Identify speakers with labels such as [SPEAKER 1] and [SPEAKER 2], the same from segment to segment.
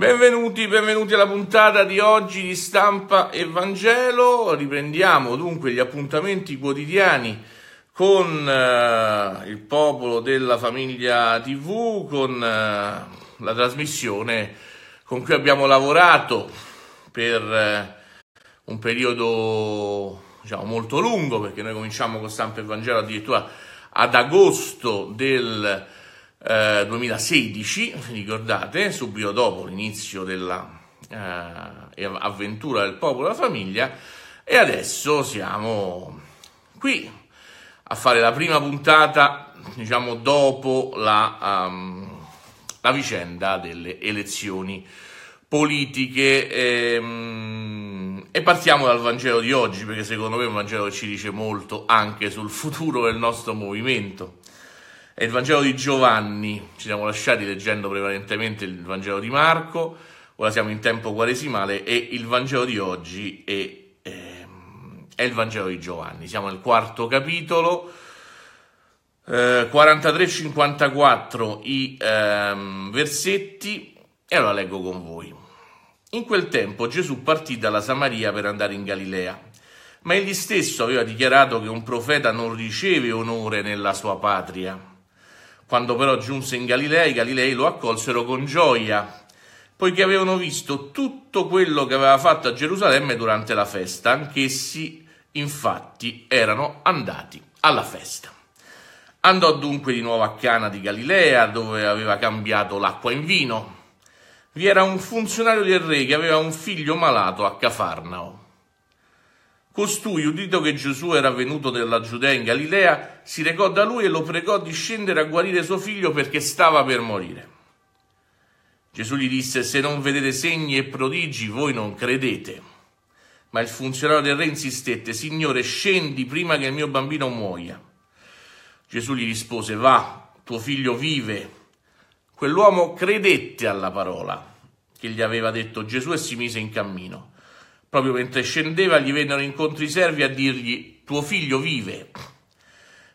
[SPEAKER 1] Benvenuti, benvenuti alla puntata di oggi di Stampa e Vangelo. Riprendiamo dunque gli appuntamenti quotidiani con eh, il popolo della famiglia TV, con eh, la trasmissione con cui abbiamo lavorato per eh, un periodo diciamo, molto lungo, perché noi cominciamo con Stampa e Vangelo addirittura ad agosto del eh, 2016, ricordate, subito dopo l'inizio dell'avventura eh, del popolo e della famiglia, e adesso siamo qui a fare la prima puntata, diciamo, dopo la, um, la vicenda delle elezioni politiche. Ehm, e partiamo dal Vangelo di oggi, perché secondo me è un Vangelo che ci dice molto anche sul futuro del nostro movimento è il Vangelo di Giovanni, ci siamo lasciati leggendo prevalentemente il Vangelo di Marco, ora siamo in tempo quaresimale e il Vangelo di oggi è, ehm, è il Vangelo di Giovanni, siamo nel quarto capitolo. 43-54 eh, i ehm, versetti e allora leggo con voi. In quel tempo Gesù partì dalla Samaria per andare in Galilea, ma egli stesso aveva dichiarato che un profeta non riceve onore nella sua patria. Quando però giunse in Galilea, i Galilei lo accolsero con gioia, poiché avevano visto tutto quello che aveva fatto a Gerusalemme durante la festa. Anch'essi, infatti, erano andati alla festa. Andò dunque di nuovo a Cana di Galilea, dove aveva cambiato l'acqua in vino. Vi era un funzionario del re che aveva un figlio malato a Cafarnao. Costui, udito che Gesù era venuto dalla Giudea in Galilea, si recò da lui e lo pregò di scendere a guarire suo figlio perché stava per morire. Gesù gli disse, se non vedete segni e prodigi, voi non credete. Ma il funzionario del re insistette, Signore, scendi prima che il mio bambino muoia. Gesù gli rispose, va, tuo figlio vive. Quell'uomo credette alla parola che gli aveva detto Gesù e si mise in cammino. Proprio mentre scendeva gli vennero incontro i servi a dirgli tuo figlio vive.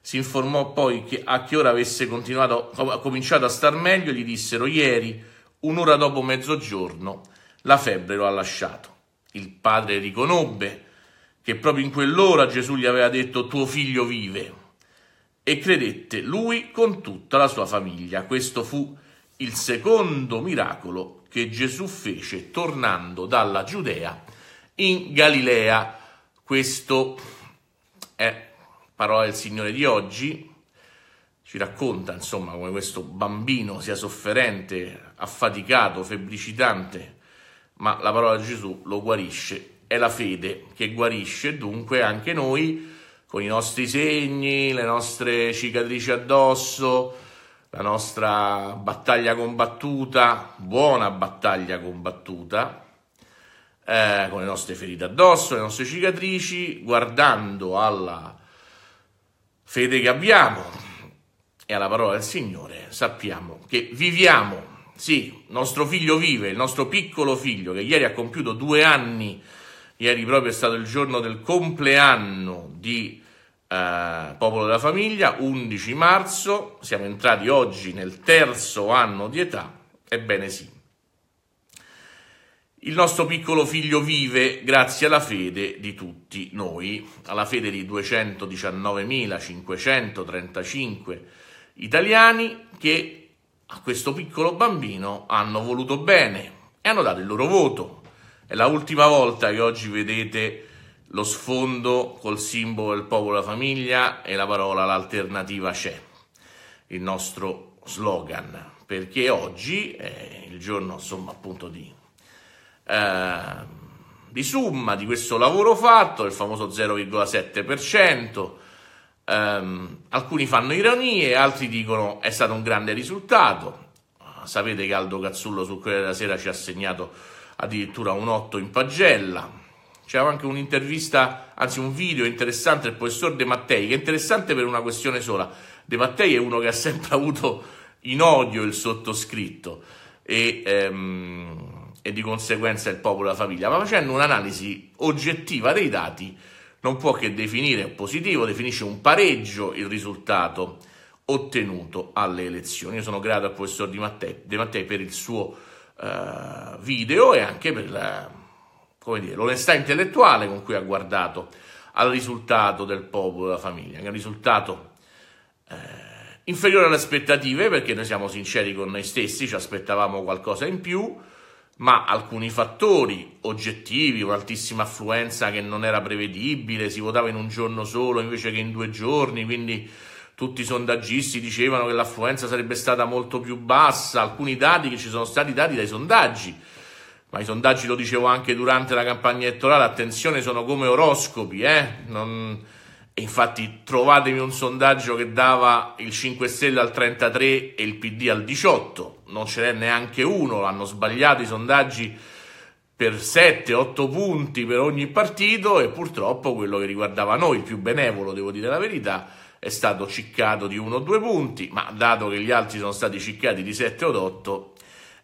[SPEAKER 1] Si informò poi che a che ora avesse cominciato a star meglio, gli dissero ieri, un'ora dopo mezzogiorno, la febbre lo ha lasciato. Il padre riconobbe che proprio in quell'ora Gesù gli aveva detto tuo figlio vive e credette lui con tutta la sua famiglia. Questo fu il secondo miracolo che Gesù fece tornando dalla Giudea in Galilea. Questo è parola del Signore di oggi. Ci racconta, insomma, come questo bambino sia sofferente, affaticato, febbricitante, ma la parola di Gesù lo guarisce. È la fede che guarisce, dunque anche noi, con i nostri segni, le nostre cicatrici addosso, la nostra battaglia combattuta, buona battaglia combattuta, eh, con le nostre ferite addosso, le nostre cicatrici, guardando alla fede che abbiamo e alla parola del Signore, sappiamo che viviamo. Sì, il nostro figlio vive, il nostro piccolo figlio che ieri ha compiuto due anni, ieri proprio è stato il giorno del compleanno di eh, Popolo della Famiglia, 11 marzo, siamo entrati oggi nel terzo anno di età, ebbene sì, il nostro piccolo figlio vive grazie alla fede di tutti noi, alla fede di 219.535 italiani che a questo piccolo bambino hanno voluto bene e hanno dato il loro voto. È la ultima volta che oggi vedete lo sfondo col simbolo del popolo e la famiglia e la parola l'alternativa c'è, il nostro slogan, perché oggi è il giorno insomma appunto di Ehm, di summa di questo lavoro fatto, il famoso 0,7%. Um, ehm, alcuni fanno ironie, altri dicono è stato un grande risultato. Ah, sapete che Aldo Cazzullo sul quella della Sera ci ha segnato addirittura un 8 in pagella. C'è anche un'intervista, anzi un video interessante del professor De Mattei, che è interessante per una questione sola. De Mattei è uno che ha sempre avuto in odio il sottoscritto e... Um, e di conseguenza il popolo e la famiglia, ma facendo un'analisi oggettiva dei dati non può che definire positivo, definisce un pareggio il risultato ottenuto alle elezioni. Io sono grato al professor Di Mattei, De Mattei per il suo uh, video e anche per la, dire, l'onestà intellettuale con cui ha guardato al risultato del popolo e della famiglia, che è un risultato uh, inferiore alle aspettative perché noi siamo sinceri con noi stessi, ci aspettavamo qualcosa in più, ma alcuni fattori oggettivi, un'altissima affluenza che non era prevedibile, si votava in un giorno solo invece che in due giorni, quindi tutti i sondaggisti dicevano che l'affluenza sarebbe stata molto più bassa, alcuni dati che ci sono stati dati dai sondaggi, ma i sondaggi lo dicevo anche durante la campagna elettorale, attenzione, sono come oroscopi, eh? Non... E infatti trovatemi un sondaggio che dava il 5 Stelle al 33 e il PD al 18 non ce n'è neanche uno, hanno sbagliato i sondaggi per 7-8 punti per ogni partito e purtroppo quello che riguardava noi, il più benevolo devo dire la verità, è stato ciccato di 1-2 punti, ma dato che gli altri sono stati ciccati di 7 o 8,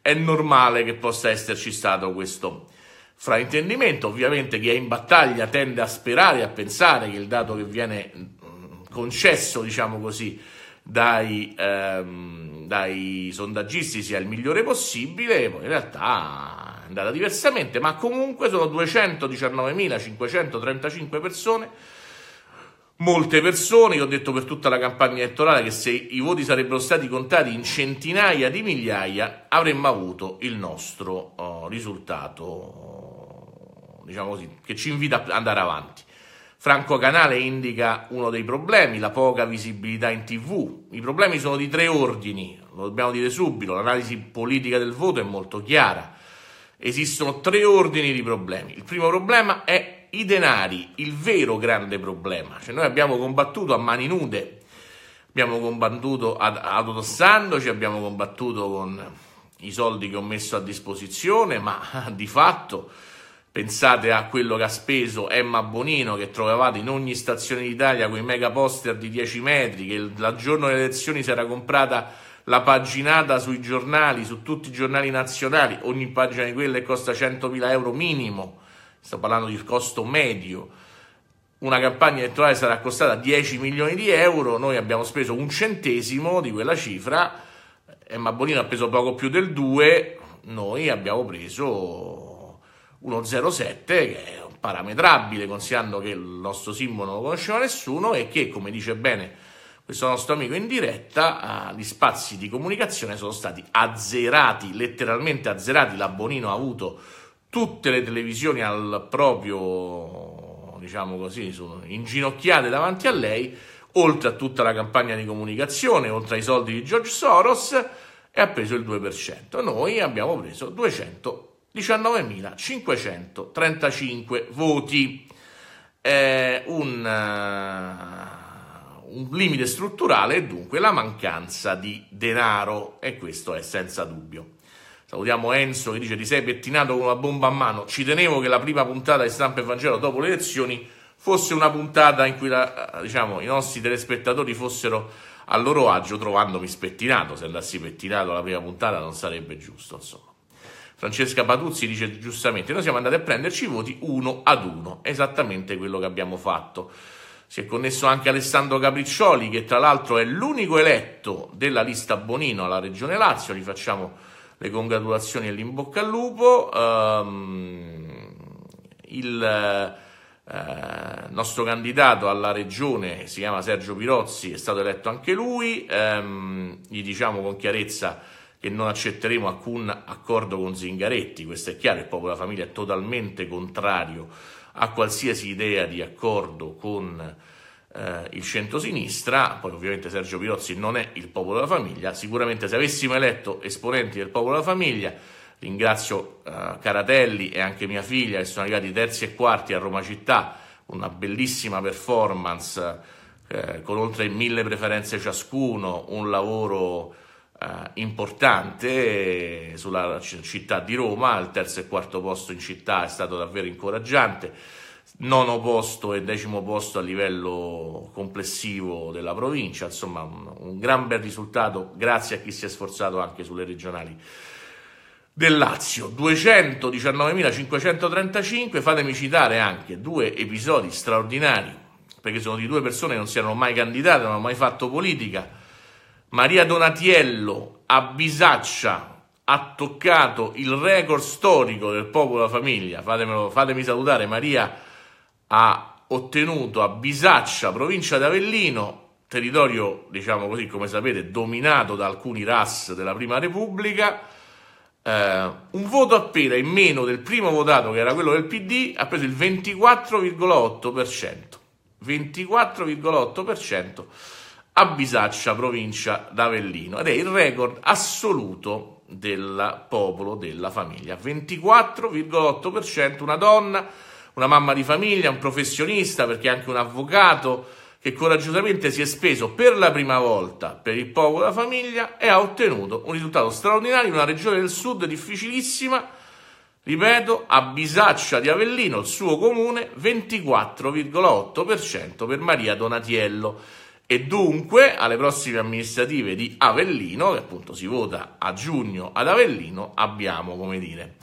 [SPEAKER 1] è normale che possa esserci stato questo fraintendimento. Ovviamente chi è in battaglia tende a sperare, a pensare che il dato che viene mm, concesso, diciamo così, dai, ehm, dai sondaggisti sia il migliore possibile, poi in realtà è andata diversamente, ma comunque sono 219.535 persone molte persone. Io ho detto per tutta la campagna elettorale che se i voti sarebbero stati contati in centinaia di migliaia avremmo avuto il nostro oh, risultato, diciamo così, che ci invita ad andare avanti. Franco Canale indica uno dei problemi, la poca visibilità in tv. I problemi sono di tre ordini, lo dobbiamo dire subito, l'analisi politica del voto è molto chiara. Esistono tre ordini di problemi. Il primo problema è i denari, il vero grande problema. Cioè noi abbiamo combattuto a mani nude abbiamo combattuto ad, abbiamo combattuto con i soldi che ho messo a disposizione, ma di fatto Pensate a quello che ha speso Emma Bonino, che trovavate in ogni stazione d'Italia con i mega poster di 10 metri, che il giorno delle elezioni si era comprata la paginata sui giornali, su tutti i giornali nazionali, ogni pagina di quelle costa 100.000 euro minimo, sto parlando di costo medio. Una campagna elettorale sarà costata 10 milioni di euro, noi abbiamo speso un centesimo di quella cifra, Emma Bonino ha preso poco più del 2, noi abbiamo preso 1,07 che è un parametrabile considerando che il nostro simbolo non lo conosceva nessuno e che come dice bene questo nostro amico in diretta, ah, gli spazi di comunicazione sono stati azzerati, letteralmente azzerati. La Bonino ha avuto tutte le televisioni al proprio, diciamo così, inginocchiate davanti a lei, oltre a tutta la campagna di comunicazione, oltre ai soldi di George Soros, e ha preso il 2%. Noi abbiamo preso 200 19.535 voti, È un, uh, un limite strutturale e dunque la mancanza di denaro e questo è senza dubbio. Salutiamo Enzo che dice ti sei pettinato con una bomba a mano. Ci tenevo che la prima puntata di Stampa e Vangelo dopo le elezioni fosse una puntata in cui la, eh, diciamo, i nostri telespettatori fossero a loro agio trovandomi spettinato. Se andassi pettinato la prima puntata non sarebbe giusto, insomma. Francesca Patuzzi dice giustamente, noi siamo andati a prenderci i voti uno ad uno, esattamente quello che abbiamo fatto. Si è connesso anche Alessandro Capriccioli, che tra l'altro è l'unico eletto della lista Bonino alla Regione Lazio. Gli facciamo le congratulazioni e l'imbocca al lupo. Um, il eh, nostro candidato alla regione si chiama Sergio Pirozzi, è stato eletto anche lui. Um, gli diciamo con chiarezza che non accetteremo alcun accordo con Zingaretti, questo è chiaro, il popolo della famiglia è totalmente contrario a qualsiasi idea di accordo con eh, il centrosinistra, poi ovviamente Sergio Pirozzi non è il popolo della famiglia, sicuramente se avessimo eletto esponenti del popolo della famiglia, ringrazio eh, Caratelli e anche mia figlia che sono arrivati terzi e quarti a Roma Città, una bellissima performance eh, con oltre mille preferenze ciascuno, un lavoro eh, importante eh, sulla città di Roma, il terzo e quarto posto in città è stato davvero incoraggiante, nono posto e decimo posto a livello complessivo della provincia, insomma un, un gran bel risultato grazie a chi si è sforzato anche sulle regionali del Lazio, 219.535, fatemi citare anche due episodi straordinari, perché sono di due persone che non si erano mai candidate, non hanno mai fatto politica, Maria Donatiello a Bisaccia ha toccato il record storico del popolo famiglia. Fatemelo, fatemi salutare. Maria ha ottenuto a Bisaccia, provincia di Avellino, territorio, diciamo così, come sapete, dominato da alcuni ras della Prima Repubblica. Eh, un voto appena in meno del primo votato, che era quello del PD, ha preso il 24,8%. 24,8% a Bisaccia, provincia d'Avellino, ed è il record assoluto del popolo della famiglia. 24,8% una donna, una mamma di famiglia, un professionista, perché anche un avvocato che coraggiosamente si è speso per la prima volta per il popolo della famiglia e ha ottenuto un risultato straordinario in una regione del sud difficilissima, ripeto, a Bisaccia di Avellino, il suo comune, 24,8% per Maria Donatiello e dunque alle prossime amministrative di Avellino, che appunto si vota a giugno ad Avellino, abbiamo, come dire,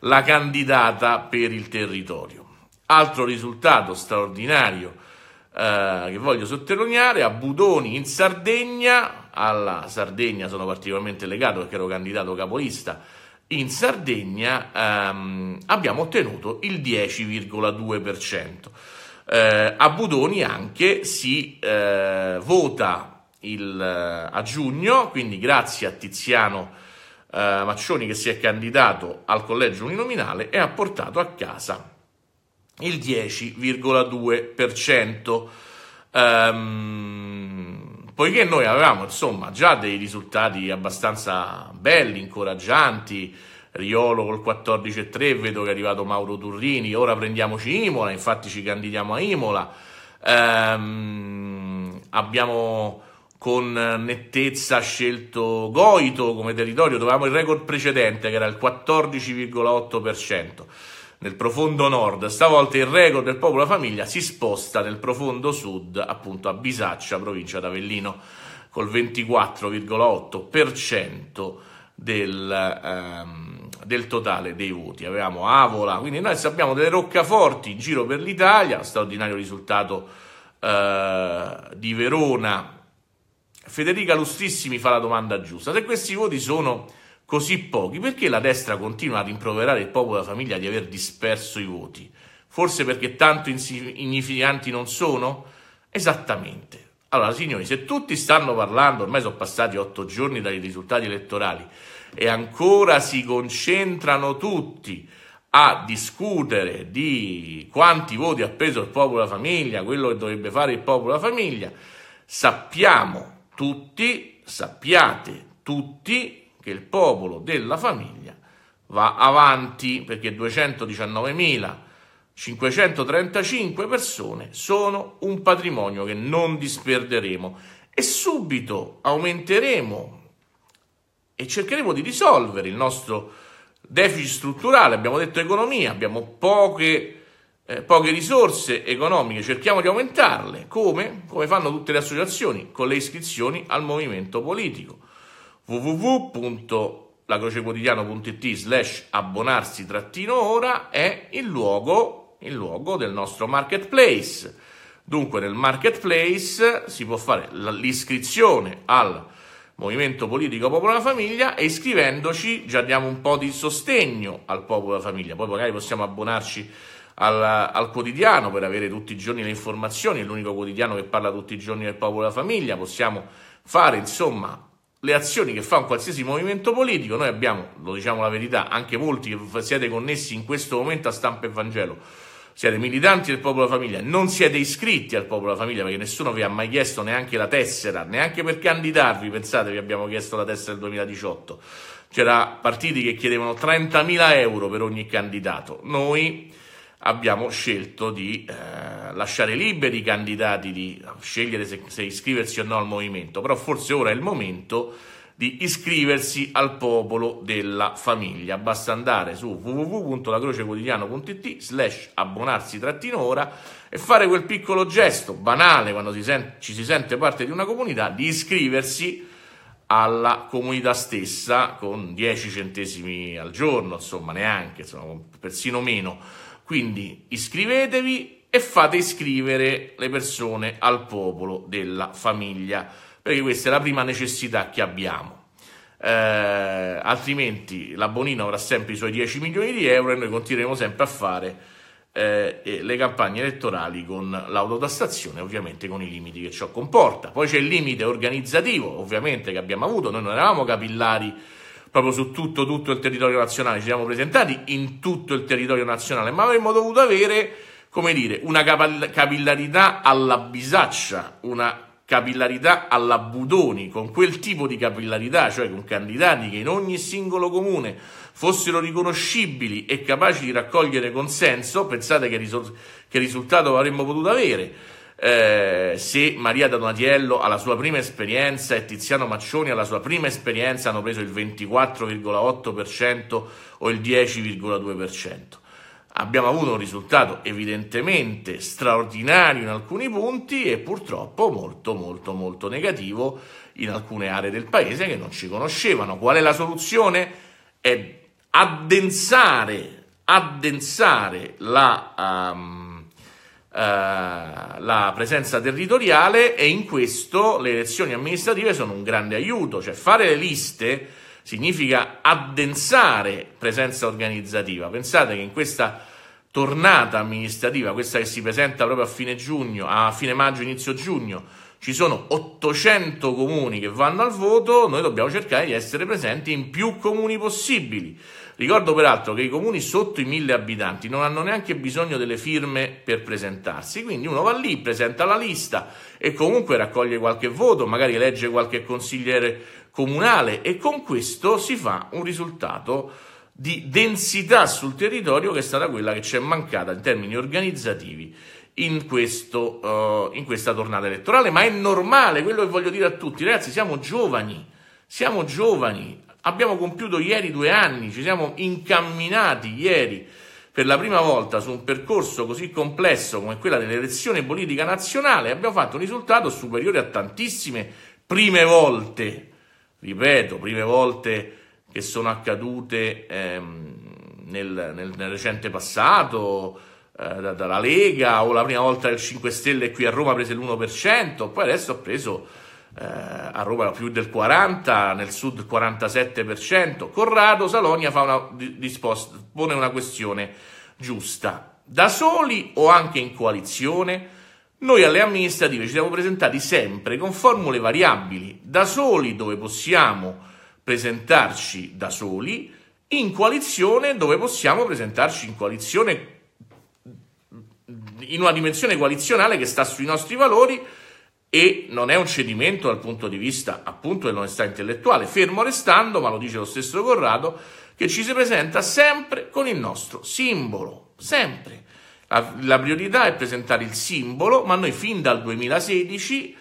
[SPEAKER 1] la candidata per il territorio. Altro risultato straordinario eh, che voglio sottolineare, a Budoni in Sardegna, alla Sardegna sono particolarmente legato perché ero candidato capolista, in Sardegna ehm, abbiamo ottenuto il 10,2%. Eh, a Budoni anche si eh, vota il, eh, a giugno, quindi grazie a Tiziano eh, Maccioni che si è candidato al collegio uninominale e ha portato a casa il 10,2%. Ehm, poiché noi avevamo insomma già dei risultati abbastanza belli, incoraggianti, Riolo col 14,3, vedo che è arrivato Mauro Turrini, ora prendiamoci Imola, infatti ci candidiamo a Imola. Ehm, abbiamo con nettezza scelto Goito come territorio, dovevamo il record precedente che era il 14,8%. Nel profondo nord, stavolta il record del popolo famiglia si sposta nel profondo sud, appunto a Bisaccia, provincia d'Avellino, col 24,8% del, ehm, del totale dei voti. Avevamo Avola, quindi noi abbiamo delle roccaforti in giro per l'Italia, straordinario risultato eh, di Verona. Federica Lustissimi fa la domanda giusta. Se questi voti sono così pochi, perché la destra continua a rimproverare il popolo e la famiglia di aver disperso i voti? Forse perché tanto insignificanti non sono? Esattamente. Allora, signori, se tutti stanno parlando, ormai sono passati otto giorni dai risultati elettorali, e ancora si concentrano tutti a discutere di quanti voti ha preso il popolo e la famiglia, quello che dovrebbe fare il popolo e la famiglia, sappiamo tutti, sappiate tutti che il popolo della famiglia va avanti perché 219.535 persone sono un patrimonio che non disperderemo e subito aumenteremo e cercheremo di risolvere il nostro deficit strutturale, abbiamo detto economia, abbiamo poche, eh, poche risorse economiche, cerchiamo di aumentarle, come? come fanno tutte le associazioni, con le iscrizioni al movimento politico www.lacrocequotidiano.it slash abbonarsi trattino ora è il luogo, il luogo del nostro marketplace. Dunque nel marketplace si può fare l'iscrizione al Movimento Politico Popolo Famiglia e iscrivendoci già diamo un po' di sostegno al Popolo Famiglia, poi magari possiamo abbonarci al, al, quotidiano per avere tutti i giorni le informazioni, è l'unico quotidiano che parla tutti i giorni del popolo della famiglia, possiamo fare insomma le azioni che fa un qualsiasi movimento politico, noi abbiamo, lo diciamo la verità, anche molti che siete connessi in questo momento a stampa e Vangelo, siete militanti del popolo famiglia, non siete iscritti al popolo famiglia perché nessuno vi ha mai chiesto neanche la tessera, neanche per candidarvi, pensate vi abbiamo chiesto la tessera del 2018, c'era partiti che chiedevano 30.000 euro per ogni candidato, noi abbiamo scelto di eh, lasciare liberi i candidati di scegliere se, se iscriversi o no al movimento, però forse ora è il momento di iscriversi al popolo della famiglia. Basta andare su www.lacrocequotidiano.it slash abbonarsi trattino ora e fare quel piccolo gesto banale quando si sent- ci si sente parte di una comunità di iscriversi alla comunità stessa con 10 centesimi al giorno, insomma neanche, insomma, persino meno. Quindi iscrivetevi e fate iscrivere le persone al popolo della famiglia perché questa è la prima necessità che abbiamo. Eh, altrimenti la Bonino avrà sempre i suoi 10 milioni di euro e noi continueremo sempre a fare eh, le campagne elettorali con l'autotassazione, ovviamente con i limiti che ciò comporta. Poi c'è il limite organizzativo, ovviamente, che abbiamo avuto, noi non eravamo capillari proprio su tutto, tutto il territorio nazionale, ci siamo presentati in tutto il territorio nazionale, ma avremmo dovuto avere, come dire, una capillarità alla bisaccia, una capillarità alla Budoni, con quel tipo di capillarità, cioè con candidati che in ogni singolo comune fossero riconoscibili e capaci di raccogliere consenso, pensate che, risol- che risultato avremmo potuto avere. Eh, se Maria Donatiello alla sua prima esperienza e Tiziano Maccioni alla sua prima esperienza hanno preso il 24,8% o il 10,2% abbiamo avuto un risultato evidentemente straordinario in alcuni punti e purtroppo molto molto molto negativo in alcune aree del paese che non ci conoscevano. Qual è la soluzione? È addensare, addensare la, um, uh, la presenza territoriale e in questo le elezioni amministrative sono un grande aiuto, cioè fare le liste significa addensare presenza organizzativa. Pensate che in questa tornata amministrativa, questa che si presenta proprio a fine giugno, a fine maggio, inizio giugno, ci sono 800 comuni che vanno al voto, noi dobbiamo cercare di essere presenti in più comuni possibili. Ricordo peraltro che i comuni sotto i 1000 abitanti non hanno neanche bisogno delle firme per presentarsi, quindi uno va lì, presenta la lista e comunque raccoglie qualche voto, magari elegge qualche consigliere comunale e con questo si fa un risultato di densità sul territorio che è stata quella che ci è mancata in termini organizzativi in, questo, uh, in questa tornata elettorale, ma è normale, quello che voglio dire a tutti, ragazzi, siamo giovani, siamo giovani, abbiamo compiuto ieri due anni, ci siamo incamminati ieri per la prima volta su un percorso così complesso come quella dell'elezione politica nazionale, abbiamo fatto un risultato superiore a tantissime prime volte ripeto, prime volte che sono accadute ehm, nel, nel, nel, recente passato, eh, dalla Lega o la prima volta il 5 Stelle qui a Roma prese l'1%, poi adesso ha preso eh, a Roma più del 40%, nel sud il 47%. Corrado Salonia fa una, disposta, pone una questione giusta. Da soli o anche in coalizione? Noi alle amministrative ci siamo presentati sempre con formule variabili, da soli dove possiamo presentarci da soli, in coalizione dove possiamo presentarci in coalizione in una dimensione coalizionale che sta sui nostri valori e non è un cedimento dal punto di vista appunto dell'onestà intellettuale, fermo restando, ma lo dice lo stesso Corrado, che ci si presenta sempre con il nostro simbolo, sempre. La priorità è presentare il simbolo, ma noi fin dal 2016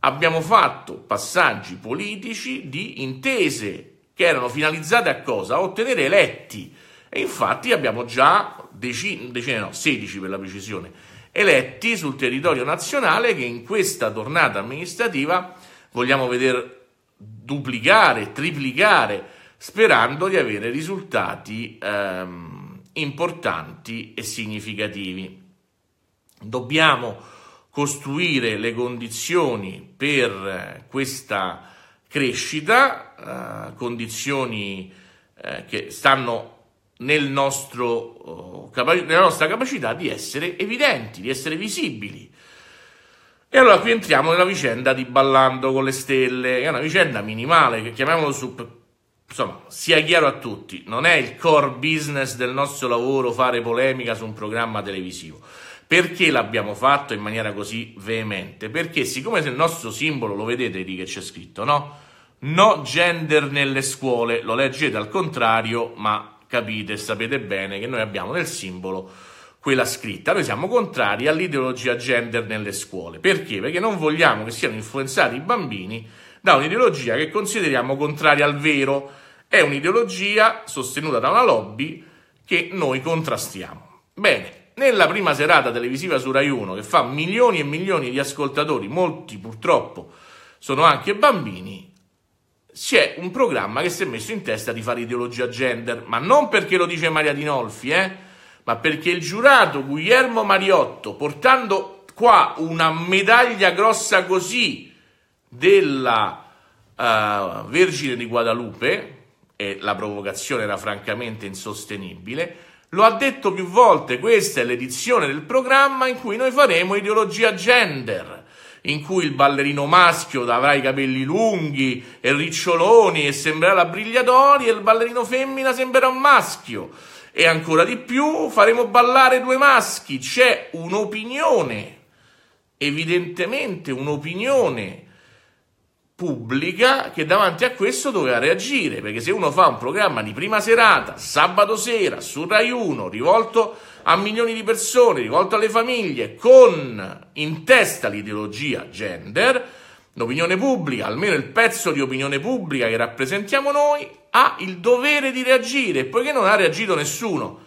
[SPEAKER 1] abbiamo fatto passaggi politici di intese che erano finalizzate a cosa? A ottenere eletti. E infatti abbiamo già decine, decine no, 16 per la precisione, eletti sul territorio nazionale che in questa tornata amministrativa vogliamo vedere duplicare, triplicare, sperando di avere risultati ehm, importanti e significativi. Dobbiamo costruire le condizioni per eh, questa crescita, eh, condizioni eh, che stanno nel nostro, eh, nella nostra capacità di essere evidenti, di essere visibili. E allora qui entriamo nella vicenda di Ballando con le stelle, che è una vicenda minimale, che chiamiamolo su, insomma, sia chiaro a tutti, non è il core business del nostro lavoro fare polemica su un programma televisivo. Perché l'abbiamo fatto in maniera così veemente? Perché siccome se il nostro simbolo lo vedete lì che c'è scritto, no? No gender nelle scuole, lo leggete al contrario, ma capite sapete bene che noi abbiamo nel simbolo quella scritta. Noi siamo contrari all'ideologia gender nelle scuole. Perché? Perché non vogliamo che siano influenzati i bambini da un'ideologia che consideriamo contraria al vero. È un'ideologia sostenuta da una lobby che noi contrastiamo. Bene, nella prima serata televisiva su Rai 1, che fa milioni e milioni di ascoltatori, molti purtroppo sono anche bambini, c'è un programma che si è messo in testa di fare ideologia gender, ma non perché lo dice Maria Dinolfi, eh? ma perché il giurato Guglielmo Mariotto, portando qua una medaglia grossa così, della uh, Vergine di Guadalupe, e la provocazione era francamente insostenibile, lo ha detto più volte, questa è l'edizione del programma in cui noi faremo ideologia gender, in cui il ballerino maschio avrà i capelli lunghi e riccioloni e sembrerà la Brigliadori e il ballerino femmina sembrerà un maschio. E ancora di più faremo ballare due maschi, c'è un'opinione, evidentemente un'opinione pubblica che davanti a questo doveva reagire, perché se uno fa un programma di prima serata, sabato sera, su Rai 1, rivolto a milioni di persone, rivolto alle famiglie, con in testa l'ideologia gender, l'opinione pubblica, almeno il pezzo di opinione pubblica che rappresentiamo noi, ha il dovere di reagire, poiché non ha reagito nessuno.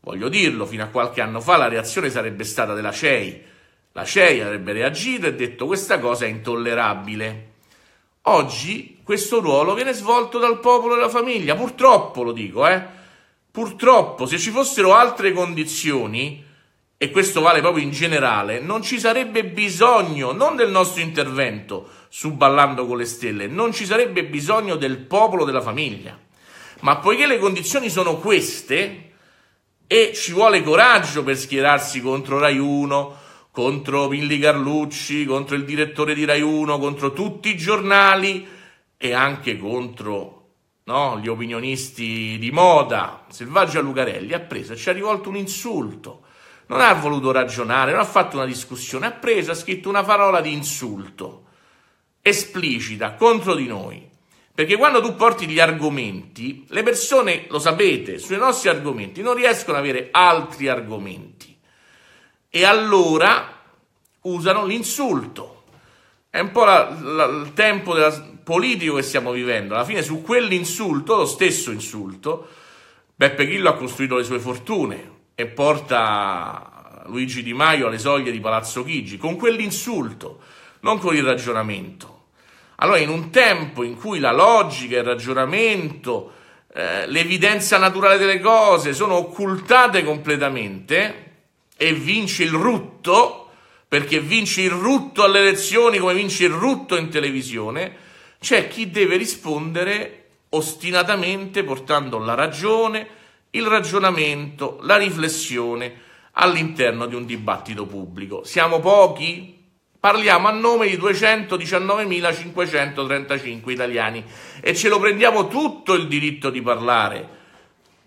[SPEAKER 1] Voglio dirlo, fino a qualche anno fa la reazione sarebbe stata della CEI. La CEI avrebbe reagito e detto questa cosa è intollerabile Oggi questo ruolo viene svolto dal popolo e dalla famiglia, purtroppo lo dico, eh? Purtroppo se ci fossero altre condizioni, e questo vale proprio in generale, non ci sarebbe bisogno, non del nostro intervento su Ballando con le Stelle, non ci sarebbe bisogno del popolo e della famiglia. Ma poiché le condizioni sono queste, e ci vuole coraggio per schierarsi contro Rai 1, contro Milli Carlucci, contro il direttore di Rai 1, contro tutti i giornali e anche contro no, gli opinionisti di moda. Selvaggia Lucarelli ha preso ci ha rivolto un insulto. Non ha voluto ragionare, non ha fatto una discussione, ha preso, ha scritto una parola di insulto esplicita contro di noi. Perché quando tu porti gli argomenti, le persone, lo sapete, sui nostri argomenti non riescono ad avere altri argomenti e allora usano l'insulto. È un po' la, la, il tempo della, politico che stiamo vivendo. Alla fine su quell'insulto, lo stesso insulto, Beppe Grillo ha costruito le sue fortune e porta Luigi Di Maio alle soglie di Palazzo Chigi, con quell'insulto, non con il ragionamento. Allora, in un tempo in cui la logica, il ragionamento, eh, l'evidenza naturale delle cose sono occultate completamente, e vince il rutto, perché vince il rutto alle elezioni come vince il rutto in televisione, c'è chi deve rispondere ostinatamente portando la ragione, il ragionamento, la riflessione all'interno di un dibattito pubblico. Siamo pochi? Parliamo a nome di 219.535 italiani e ce lo prendiamo tutto il diritto di parlare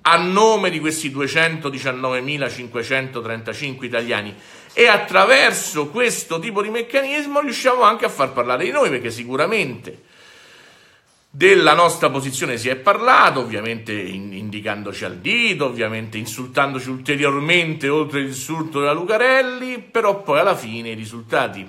[SPEAKER 1] a nome di questi 219.535 italiani e attraverso questo tipo di meccanismo riusciamo anche a far parlare di noi perché sicuramente della nostra posizione si è parlato, ovviamente indicandoci al dito, ovviamente insultandoci ulteriormente oltre l'insulto della Lucarelli, però poi alla fine i risultati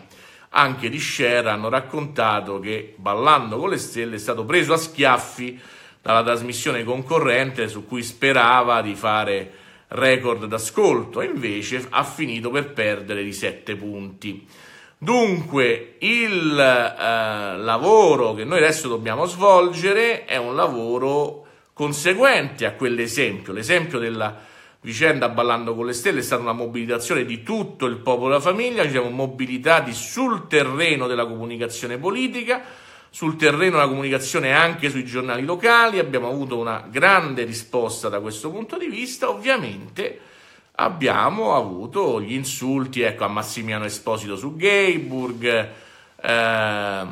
[SPEAKER 1] anche di Scher hanno raccontato che ballando con le stelle è stato preso a schiaffi dalla trasmissione concorrente su cui sperava di fare record d'ascolto, invece ha finito per perdere di 7 punti. Dunque, il eh, lavoro che noi adesso dobbiamo svolgere è un lavoro conseguente a quell'esempio. L'esempio della vicenda Ballando con le Stelle è stata una mobilitazione di tutto il popolo e la famiglia, ci siamo mobilitati sul terreno della comunicazione politica sul terreno la comunicazione anche sui giornali locali, abbiamo avuto una grande risposta da questo punto di vista, ovviamente abbiamo avuto gli insulti ecco, a Massimiano Esposito su Gayburg, eh,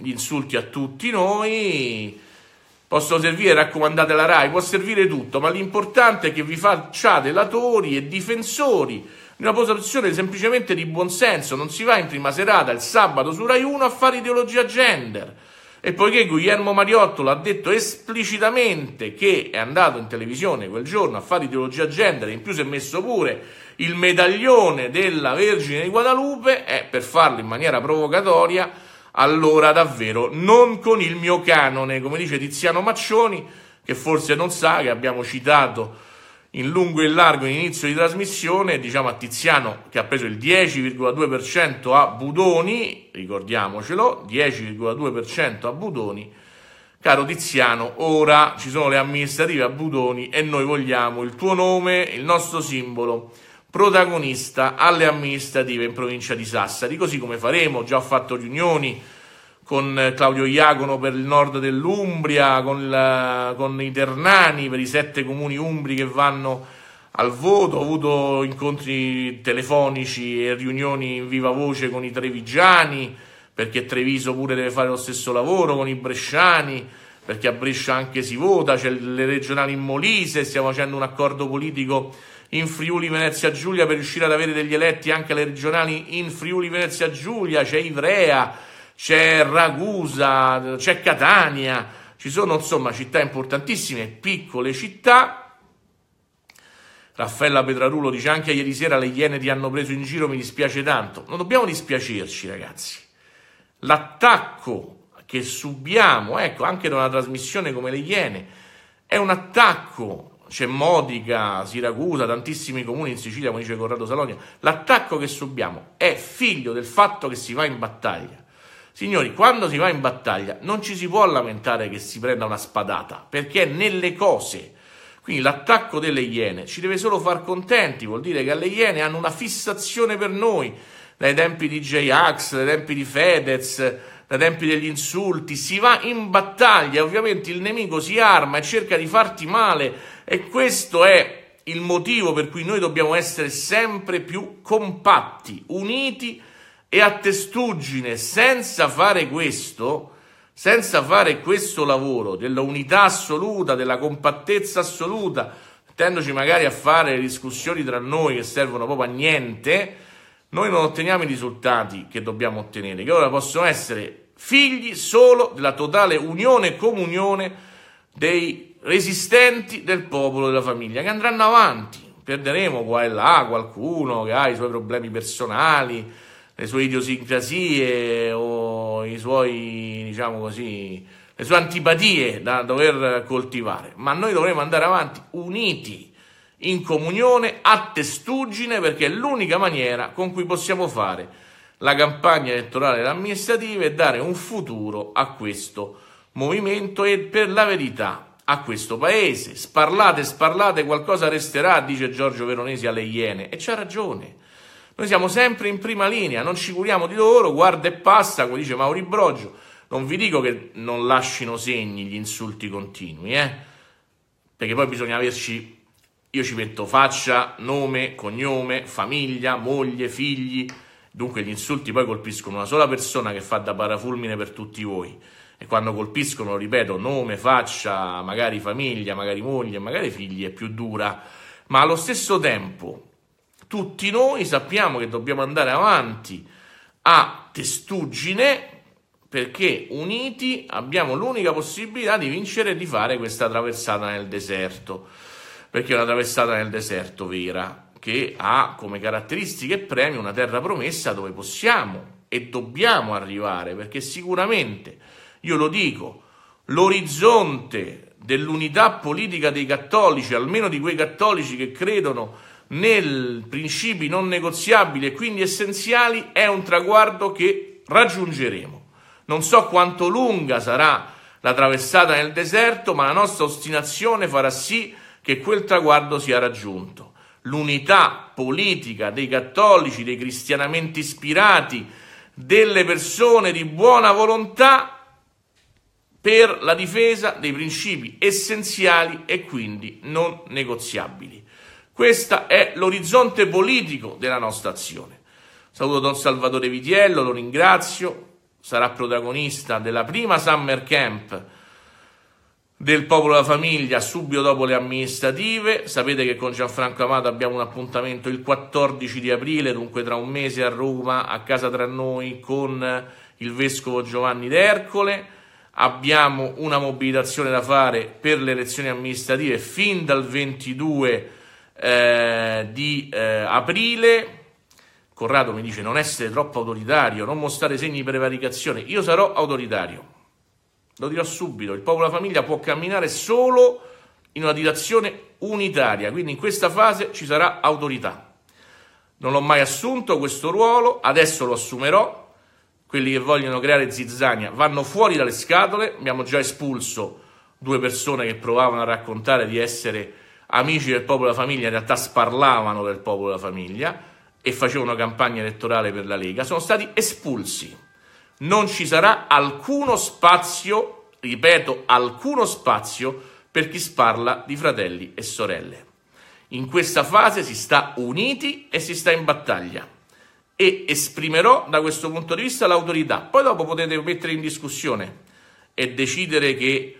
[SPEAKER 1] gli insulti a tutti noi, possono servire raccomandate la RAI, può servire tutto, ma l'importante è che vi facciate latori e difensori in una posizione semplicemente di buonsenso, non si va in prima serata il sabato su Rai 1 a fare ideologia gender, e poiché Guglielmo Mariotto ha detto esplicitamente che è andato in televisione quel giorno a fare ideologia gender, in più si è messo pure il medaglione della Vergine di Guadalupe, eh, per farlo in maniera provocatoria, allora davvero non con il mio canone, come dice Tiziano Maccioni, che forse non sa che abbiamo citato in lungo e in largo in inizio di trasmissione, diciamo a Tiziano che ha preso il 10,2% a Budoni, ricordiamocelo, 10,2% a Budoni. Caro Tiziano, ora ci sono le amministrative a Budoni e noi vogliamo il tuo nome, il nostro simbolo, protagonista alle amministrative in provincia di Sassari, così come faremo, già ho fatto riunioni, con eh, Claudio Iacono per il nord dell'Umbria, con, la, con i Ternani per i sette comuni umbri che vanno al voto, ho avuto incontri telefonici e riunioni in viva voce con i trevigiani, perché Treviso pure deve fare lo stesso lavoro, con i bresciani, perché a Brescia anche si vota, c'è le regionali in Molise, stiamo facendo un accordo politico in Friuli Venezia Giulia per riuscire ad avere degli eletti anche alle regionali in Friuli Venezia Giulia, c'è Ivrea, c'è Ragusa, c'è Catania, ci sono insomma città importantissime, piccole città. Raffaella Petrarulo dice anche ieri sera le Iene ti hanno preso in giro, mi dispiace tanto. Non dobbiamo dispiacerci ragazzi. L'attacco che subiamo, ecco, anche da una trasmissione come le Iene, è un attacco c'è Modica, Siracusa, tantissimi comuni in Sicilia, come dice Corrado Salonia. L'attacco che subiamo è figlio del fatto che si va in battaglia. Signori, quando si va in battaglia non ci si può lamentare che si prenda una spadata, perché è nelle cose. Quindi l'attacco delle Iene ci deve solo far contenti, vuol dire che le Iene hanno una fissazione per noi, dai tempi di J-Ax, dai tempi di Fedez, dai tempi degli insulti, si va in battaglia, ovviamente il nemico si arma e cerca di farti male e questo è il motivo per cui noi dobbiamo essere sempre più compatti, uniti e a testuggine senza fare questo, senza fare questo lavoro della unità assoluta, della compattezza assoluta, mettendoci magari a fare discussioni tra noi che servono proprio a niente, noi non otteniamo i risultati che dobbiamo ottenere, che ora possono essere figli solo della totale unione e comunione dei resistenti del popolo della famiglia, che andranno avanti, perderemo qua e là qualcuno che ha i suoi problemi personali, le sue idiosincrasie o i suoi, diciamo così, le sue antipatie da dover coltivare, ma noi dovremo andare avanti uniti, in comunione, a testuggine, perché è l'unica maniera con cui possiamo fare la campagna elettorale e amministrativa e dare un futuro a questo movimento e per la verità a questo paese. Sparlate, sparlate, qualcosa resterà, dice Giorgio Veronesi alle Iene, e c'ha ragione. Noi siamo sempre in prima linea, non ci curiamo di loro, guarda e passa, come dice Mauri Broggio. Non vi dico che non lascino segni gli insulti continui, eh? perché poi bisogna averci, io ci metto faccia, nome, cognome, famiglia, moglie, figli, dunque gli insulti poi colpiscono una sola persona che fa da parafulmine per tutti voi e quando colpiscono, ripeto, nome, faccia, magari famiglia, magari moglie, magari figli, è più dura, ma allo stesso tempo tutti noi sappiamo che dobbiamo andare avanti a testuggine perché uniti abbiamo l'unica possibilità di vincere e di fare questa traversata nel deserto, perché è una traversata nel deserto vera, che ha come caratteristiche e premio una terra promessa dove possiamo e dobbiamo arrivare, perché sicuramente, io lo dico, l'orizzonte dell'unità politica dei cattolici, almeno di quei cattolici che credono nei principi non negoziabili e quindi essenziali è un traguardo che raggiungeremo. Non so quanto lunga sarà la traversata nel deserto, ma la nostra ostinazione farà sì che quel traguardo sia raggiunto. L'unità politica dei cattolici, dei cristianamente ispirati, delle persone di buona volontà per la difesa dei principi essenziali e quindi non negoziabili. Questo è l'orizzonte politico della nostra azione. Saluto Don Salvatore Vitiello, lo ringrazio, sarà protagonista della prima Summer Camp del Popolo della Famiglia subito dopo le amministrative. Sapete che con Gianfranco Amato abbiamo un appuntamento il 14 di aprile, dunque tra un mese a Roma, a casa tra noi, con il Vescovo Giovanni d'Ercole. Abbiamo una mobilitazione da fare per le elezioni amministrative fin dal 22 aprile eh, di eh, aprile. Corrado mi dice non essere troppo autoritario, non mostrare segni di prevaricazione. Io sarò autoritario. Lo dirò subito, il popolo e la famiglia può camminare solo in una direzione unitaria, quindi in questa fase ci sarà autorità. Non ho mai assunto questo ruolo, adesso lo assumerò. Quelli che vogliono creare zizzania vanno fuori dalle scatole, abbiamo già espulso due persone che provavano a raccontare di essere amici del popolo della famiglia in realtà sparlavano del popolo della famiglia e facevano campagna elettorale per la Lega, sono stati espulsi. Non ci sarà alcuno spazio, ripeto, alcuno spazio per chi sparla di fratelli e sorelle. In questa fase si sta uniti e si sta in battaglia e esprimerò da questo punto di vista l'autorità. Poi dopo potete mettere in discussione e decidere che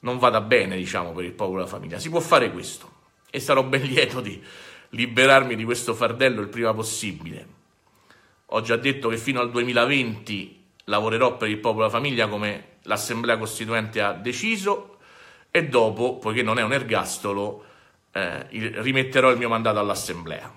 [SPEAKER 1] non vada bene, diciamo, per il popolo e la famiglia. Si può fare questo e sarò ben lieto di liberarmi di questo fardello il prima possibile. Ho già detto che fino al 2020 lavorerò per il popolo e la famiglia come l'Assemblea Costituente ha deciso e dopo, poiché non è un ergastolo, eh, rimetterò il mio mandato all'Assemblea.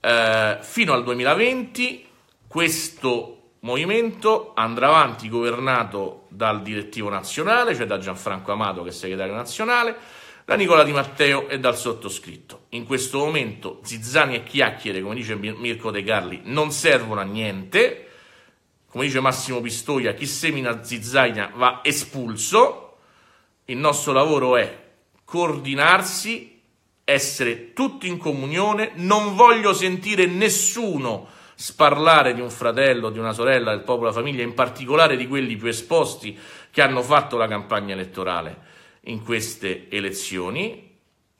[SPEAKER 1] Eh, fino al 2020 questo Movimento andrà avanti governato dal direttivo nazionale, cioè da Gianfranco Amato che è segretario nazionale, da Nicola Di Matteo e dal sottoscritto. In questo momento zizzani e chiacchiere, come dice Mirko De Carli, non servono a niente. Come dice Massimo Pistoia, chi semina zizzania va espulso. Il nostro lavoro è coordinarsi, essere tutti in comunione. Non voglio sentire nessuno Sparlare di un fratello, di una sorella, del popolo, della famiglia, in particolare di quelli più esposti che hanno fatto la campagna elettorale in queste elezioni,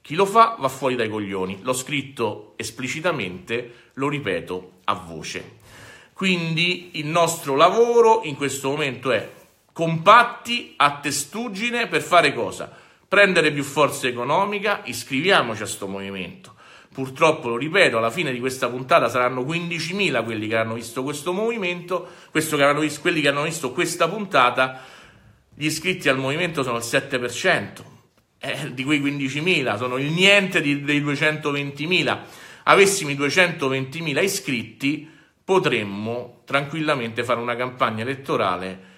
[SPEAKER 1] chi lo fa va fuori dai coglioni. L'ho scritto esplicitamente, lo ripeto a voce. Quindi il nostro lavoro in questo momento è compatti a testuggine per fare cosa? Prendere più forza economica, iscriviamoci a questo movimento Purtroppo, lo ripeto, alla fine di questa puntata saranno 15.000 quelli che hanno visto questo movimento, questo che hanno visto, quelli che hanno visto questa puntata, gli iscritti al movimento sono il 7%, eh, di quei 15.000, sono il niente di, dei 220.000. Avessimo i 220.000 iscritti, potremmo tranquillamente fare una campagna elettorale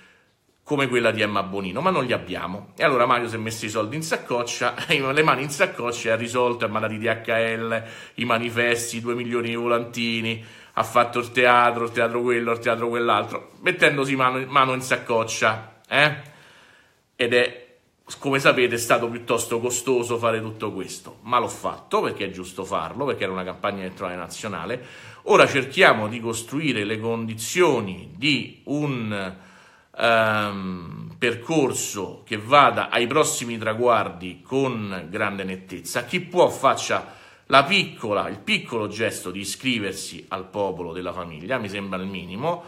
[SPEAKER 1] come quella di Emma Bonino, ma non li abbiamo. E allora Mario si è messo i soldi in saccoccia, le mani in saccoccia e ha risolto, ha mandato i DHL, i manifesti, i 2 milioni di volantini, ha fatto il teatro, il teatro quello, il teatro quell'altro, mettendosi mano, mano in saccoccia. Eh? Ed è, come sapete, stato piuttosto costoso fare tutto questo, ma l'ho fatto perché è giusto farlo, perché era una campagna elettorale nazionale. Ora cerchiamo di costruire le condizioni di un ehm, percorso che vada ai prossimi traguardi con grande nettezza, chi può faccia la piccola, il piccolo gesto di iscriversi al popolo della famiglia, mi sembra il minimo,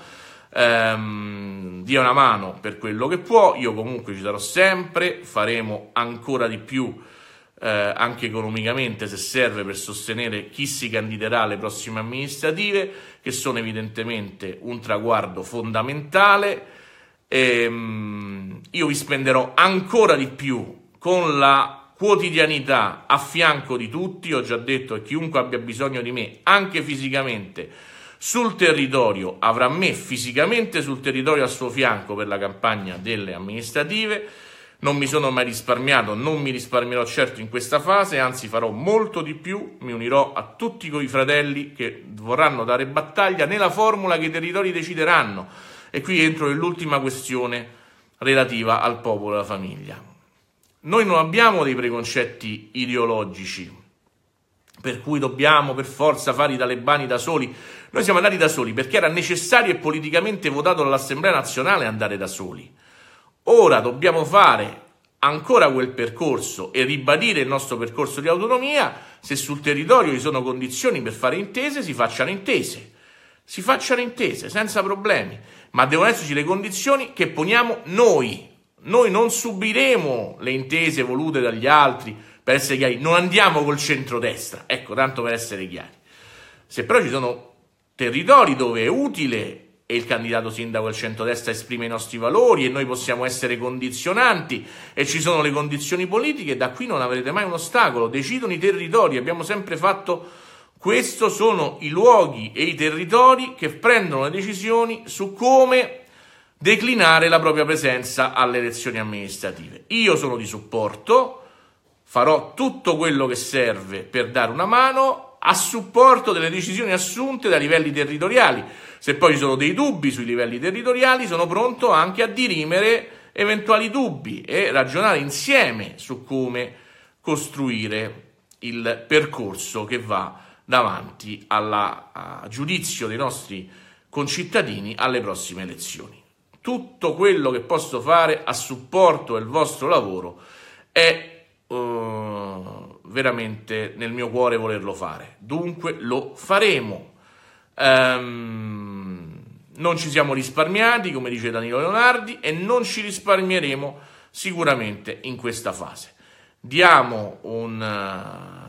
[SPEAKER 1] ehm, dia una mano per quello che può, io comunque ci sarò sempre, faremo ancora di più eh, anche economicamente se serve per sostenere chi si candiderà alle prossime amministrative, che sono evidentemente un traguardo fondamentale ehm, io vi spenderò ancora di più con la quotidianità a fianco di tutti, ho già detto, che chiunque abbia bisogno di me, anche fisicamente, sul territorio, avrà me fisicamente sul territorio a suo fianco per la campagna delle amministrative. Non mi sono mai risparmiato, non mi risparmierò certo in questa fase, anzi farò molto di più, mi unirò a tutti quei fratelli che vorranno dare battaglia nella formula che i territori decideranno e qui entro nell'ultima questione relativa al popolo e alla famiglia. Noi non abbiamo dei preconcetti ideologici, per cui dobbiamo per forza fare i talebani da soli. Noi siamo andati da soli perché era necessario e politicamente votato dall'Assemblea nazionale andare da soli. Ora dobbiamo fare ancora quel percorso e ribadire il nostro percorso di autonomia. Se sul territorio ci sono condizioni per fare intese, si facciano intese. Si facciano intese senza problemi ma devono esserci le condizioni che poniamo noi. Noi non subiremo le intese volute dagli altri, per essere chiari, non andiamo col centrodestra, ecco, tanto per essere chiari. Se però ci sono territori dove è utile e il candidato sindaco del centrodestra esprime i nostri valori e noi possiamo essere condizionanti e ci sono le condizioni politiche, da qui non avrete mai un ostacolo, decidono i territori, abbiamo sempre fatto questi sono i luoghi e i territori che prendono le decisioni su come declinare la propria presenza alle elezioni amministrative. Io sono di supporto, farò tutto quello che serve per dare una mano a supporto delle decisioni assunte dai livelli territoriali. Se poi ci sono dei dubbi sui livelli territoriali, sono pronto anche a dirimere eventuali dubbi e ragionare insieme su come costruire il percorso che va davanti al giudizio dei nostri concittadini alle prossime elezioni. Tutto quello che posso fare a supporto del vostro lavoro è uh, veramente nel mio cuore volerlo fare. Dunque lo faremo. Um, non ci siamo risparmiati, come dice Danilo Leonardi, e non ci risparmieremo sicuramente in questa fase. Diamo un... Uh,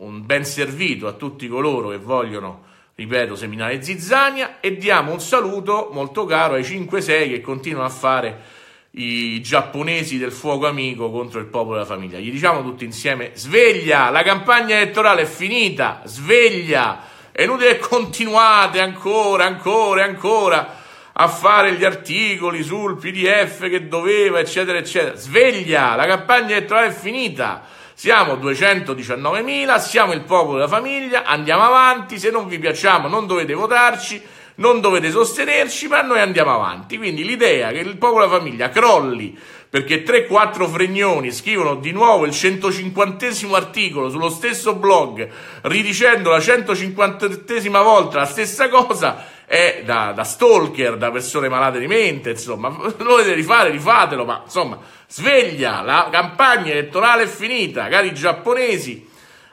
[SPEAKER 1] un ben servito a tutti coloro che vogliono, ripeto, seminare zizzania e diamo un saluto molto caro ai 5-6 che continuano a fare i giapponesi del fuoco amico contro il popolo e la famiglia. Gli diciamo tutti insieme: sveglia, la campagna elettorale è finita, sveglia. È inutile che continuate ancora, ancora, ancora a fare gli articoli sul PDF che doveva, eccetera, eccetera. Sveglia, la campagna elettorale è finita. Siamo 219.000, siamo il popolo della famiglia, andiamo avanti, se non vi piacciamo non dovete votarci, non dovete sostenerci, ma noi andiamo avanti. Quindi l'idea che il popolo della famiglia crolli perché 3-4 fregnoni scrivono di nuovo il 150 articolo sullo stesso blog, ridicendo la 150 volta la stessa cosa, è da, da stalker, da persone malate di mente, insomma, lo volete rifare, rifatelo, ma insomma, sveglia, la campagna elettorale è finita, cari giapponesi,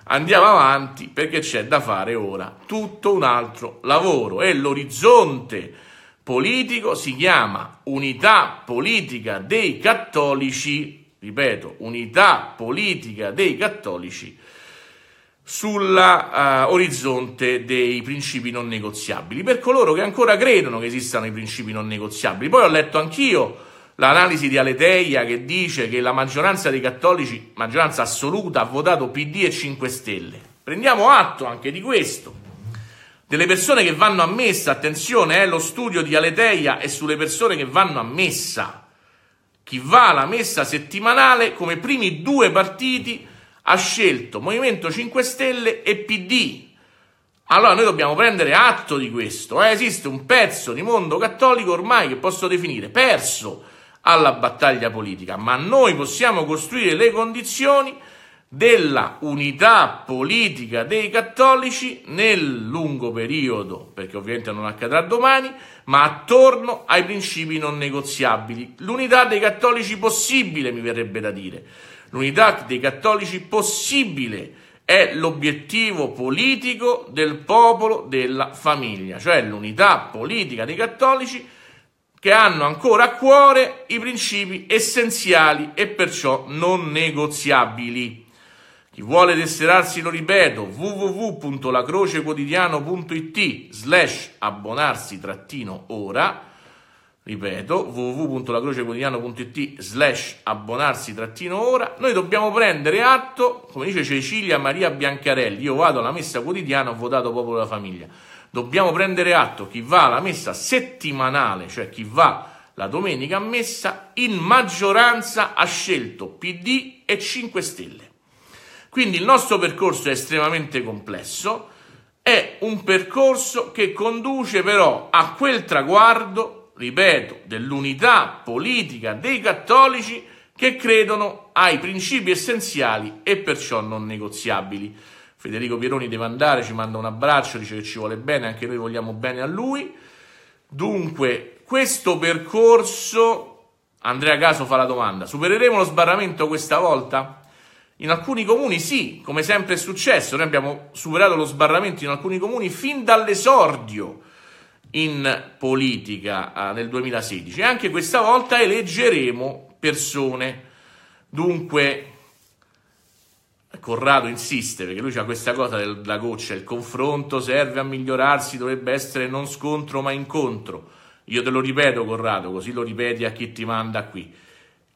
[SPEAKER 1] andiamo avanti perché c'è da fare ora tutto un altro lavoro e l'orizzonte politico si chiama unità politica dei cattolici, ripeto, unità politica dei cattolici sull'orizzonte eh, uh, dei principi non negoziabili, per coloro che ancora credono che esistano i principi non negoziabili. Poi ho letto anch'io l'analisi di Aleteia che dice che la maggioranza dei cattolici, maggioranza assoluta, ha votato PD e 5 Stelle. Prendiamo atto anche di questo. Delle persone che vanno a messa, attenzione, eh, lo studio di Aleteia è sulle persone che vanno a messa. Chi va alla messa settimanale come primi due partiti ha scelto Movimento 5 Stelle e PD. Allora noi dobbiamo prendere atto di questo. Eh? Esiste un pezzo di mondo cattolico ormai che posso definire perso alla battaglia politica, ma noi possiamo costruire le condizioni della unità politica dei cattolici nel lungo periodo, perché ovviamente non accadrà domani, ma attorno ai principi non negoziabili. L'unità dei cattolici possibile, mi verrebbe da dire. L'unità dei cattolici possibile è l'obiettivo politico del popolo della famiglia, cioè l'unità politica dei cattolici che hanno ancora a cuore i principi essenziali e perciò non negoziabili. Chi vuole tesserarsi, lo ripeto, www.lacrocequotidiano.it slash abbonarsi trattino ora ripeto www.lacrocequotidiano.it slash abbonarsi trattino ora noi dobbiamo prendere atto come dice Cecilia Maria Biancarelli io vado alla messa quotidiana ho votato Popolo della Famiglia dobbiamo prendere atto chi va alla messa settimanale cioè chi va la domenica a messa in maggioranza ha scelto PD e 5 Stelle quindi il nostro percorso è estremamente complesso è un percorso che conduce però a quel traguardo ripeto, dell'unità politica dei cattolici che credono ai principi essenziali e perciò non negoziabili. Federico Pieroni deve andare, ci manda un abbraccio, dice che ci vuole bene, anche noi vogliamo bene a lui. Dunque, questo percorso, Andrea Caso fa la domanda, supereremo lo sbarramento questa volta? In alcuni comuni sì, come sempre è successo, noi abbiamo superato lo sbarramento in alcuni comuni fin dall'esordio in politica ah, nel 2016. Anche questa volta eleggeremo persone. Dunque, Corrado insiste perché lui ha questa cosa della goccia, il confronto serve a migliorarsi, dovrebbe essere non scontro ma incontro. Io te lo ripeto Corrado, così lo ripeti a chi ti manda qui.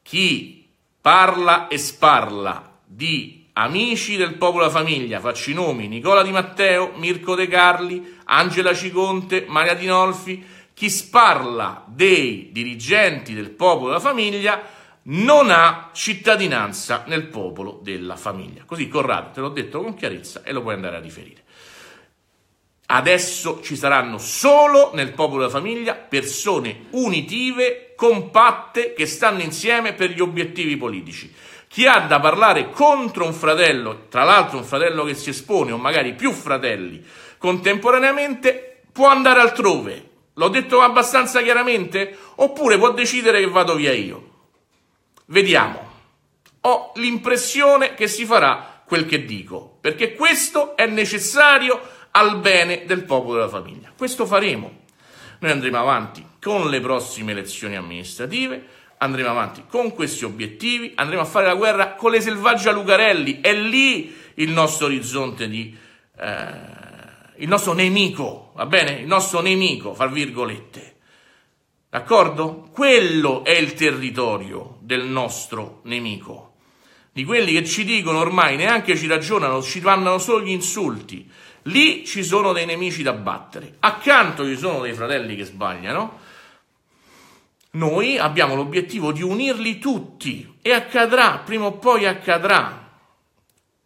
[SPEAKER 1] Chi parla e sparla di Amici del Popolo della Famiglia, faccio i nomi, Nicola Di Matteo, Mirko De Carli, Angela Ciconte, Maria Dinolfi, chi sparla dei dirigenti del Popolo della Famiglia non ha cittadinanza nel Popolo della Famiglia. Così Corrado, te l'ho detto con chiarezza e lo puoi andare a riferire. Adesso ci saranno solo nel popolo della famiglia persone unitive, compatte, che stanno insieme per gli obiettivi politici chi ha da parlare contro un fratello, tra l'altro un fratello che si espone o magari più fratelli contemporaneamente, può andare altrove. L'ho detto abbastanza chiaramente? Oppure può decidere che vado via io. Vediamo. Ho l'impressione che si farà quel che dico, perché questo è necessario al bene del popolo della famiglia. Questo faremo. Noi andremo avanti con le prossime elezioni amministrative andremo avanti con questi obiettivi, andremo a fare la guerra con le selvagge Lucarelli, è lì il nostro orizzonte di... Eh, il nostro nemico, va bene? Il nostro nemico, fra virgolette. D'accordo? Quello è il territorio del nostro nemico. Di quelli che ci dicono ormai neanche ci ragionano, ci vanno solo gli insulti. Lì ci sono dei nemici da battere. Accanto ci sono dei fratelli che sbagliano noi abbiamo l'obiettivo di unirli tutti e accadrà, prima o poi accadrà.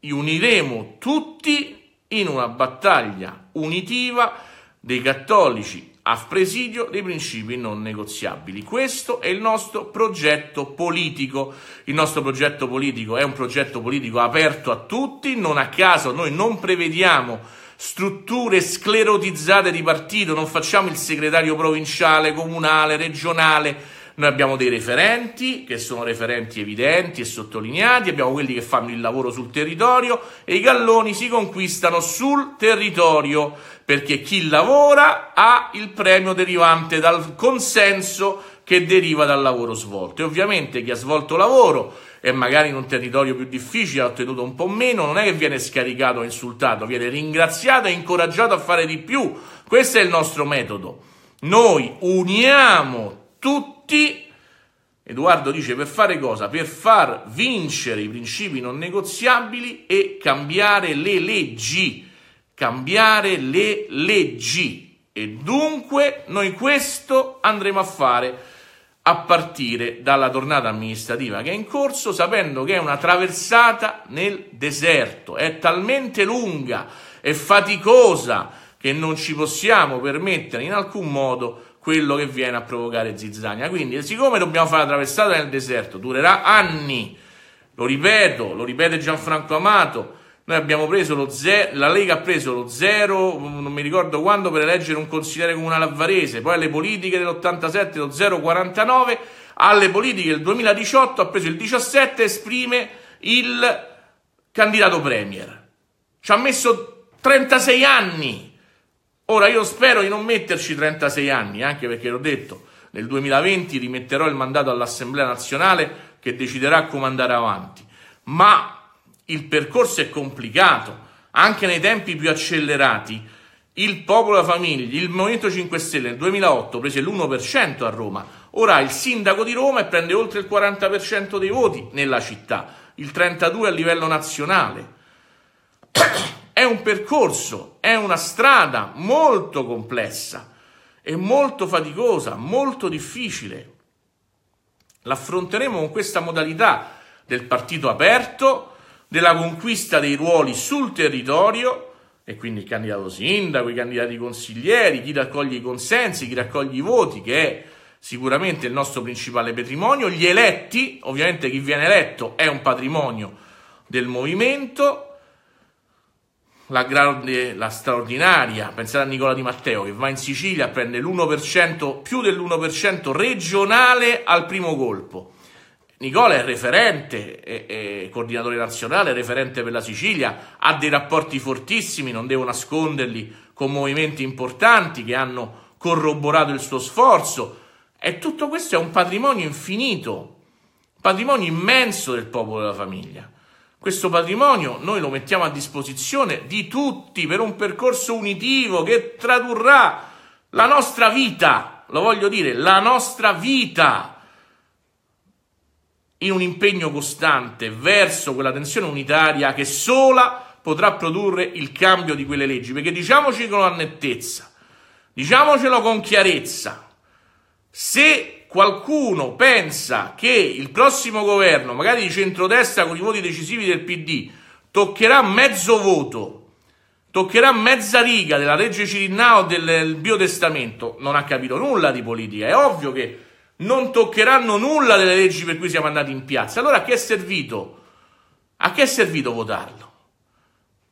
[SPEAKER 1] Li uniremo tutti in una battaglia unitiva dei cattolici a presidio dei principi non negoziabili. Questo è il nostro progetto politico. Il nostro progetto politico è un progetto politico aperto a tutti, non a caso noi non prevediamo strutture sclerotizzate di partito, non facciamo il segretario provinciale, comunale, regionale. Noi abbiamo dei referenti, che sono referenti evidenti e sottolineati, abbiamo quelli che fanno il lavoro sul territorio e i galloni si conquistano sul territorio, perché chi lavora ha il premio derivante dal consenso che deriva dal lavoro svolto. E ovviamente chi ha svolto lavoro e magari in un territorio più difficile ha ottenuto un po' meno, non è che viene scaricato o insultato, viene ringraziato e incoraggiato a fare di più. Questo è il nostro metodo. Noi uniamo tutti Edoardo dice per fare cosa? Per far vincere i principi non negoziabili e cambiare le leggi. Cambiare le leggi. E dunque noi questo andremo a fare a partire dalla tornata amministrativa che è in corso, sapendo che è una traversata nel deserto, è talmente lunga e faticosa che non ci possiamo permettere in alcun modo quello che viene a provocare zizzania. Quindi, siccome dobbiamo fare la traversata nel deserto, durerà anni, lo ripeto, lo ripete Gianfranco Amato, noi abbiamo preso lo zero, la Lega ha preso lo zero, non mi ricordo quando, per eleggere un consigliere comunale a Varese, poi alle politiche dell'87 lo 0,49, alle politiche del 2018 ha preso il 17 e esprime il candidato premier. Ci ha messo 36 anni. Ora io spero di non metterci 36 anni, anche perché l'ho detto, nel 2020 rimetterò il mandato all'Assemblea nazionale che deciderà come andare avanti. Ma il percorso è complicato, anche nei tempi più accelerati. Il popolo della famiglia, il Movimento 5 Stelle nel 2008 prese l'1% a Roma, ora il sindaco di Roma prende oltre il 40% dei voti nella città, il 32% a livello nazionale. È un percorso, è una strada molto complessa e molto faticosa, molto difficile. L'affronteremo con questa modalità del partito aperto, della conquista dei ruoli sul territorio, e quindi il candidato sindaco, i candidati consiglieri, chi raccoglie i consensi, chi raccoglie i voti, che è sicuramente il nostro principale patrimonio, gli eletti, ovviamente chi viene eletto è un patrimonio del movimento, la, grande, la straordinaria, pensate a Nicola Di Matteo che va in Sicilia, prende l'1%, più dell'1% regionale al primo colpo. Nicola è referente, è, è coordinatore nazionale, è referente per la Sicilia, ha dei rapporti fortissimi, non devo nasconderli, con movimenti importanti che hanno corroborato il suo sforzo. E tutto questo è un patrimonio infinito, un patrimonio immenso del popolo della famiglia. Questo patrimonio noi lo mettiamo a disposizione di tutti per un percorso unitivo che tradurrà la nostra vita, lo voglio dire, la nostra vita in un impegno costante verso quella tensione unitaria che sola potrà produrre il cambio di quelle leggi. Perché diciamoci con la nettezza, diciamocelo con chiarezza, se qualcuno pensa che il prossimo governo, magari di centrodestra con i voti decisivi del PD, toccherà mezzo voto toccherà mezza riga della legge Cirinnà o del biotestamento, non ha capito nulla di politica. È ovvio che non toccheranno nulla delle leggi per cui siamo andati in piazza. Allora a che è servito? A che è servito votarlo?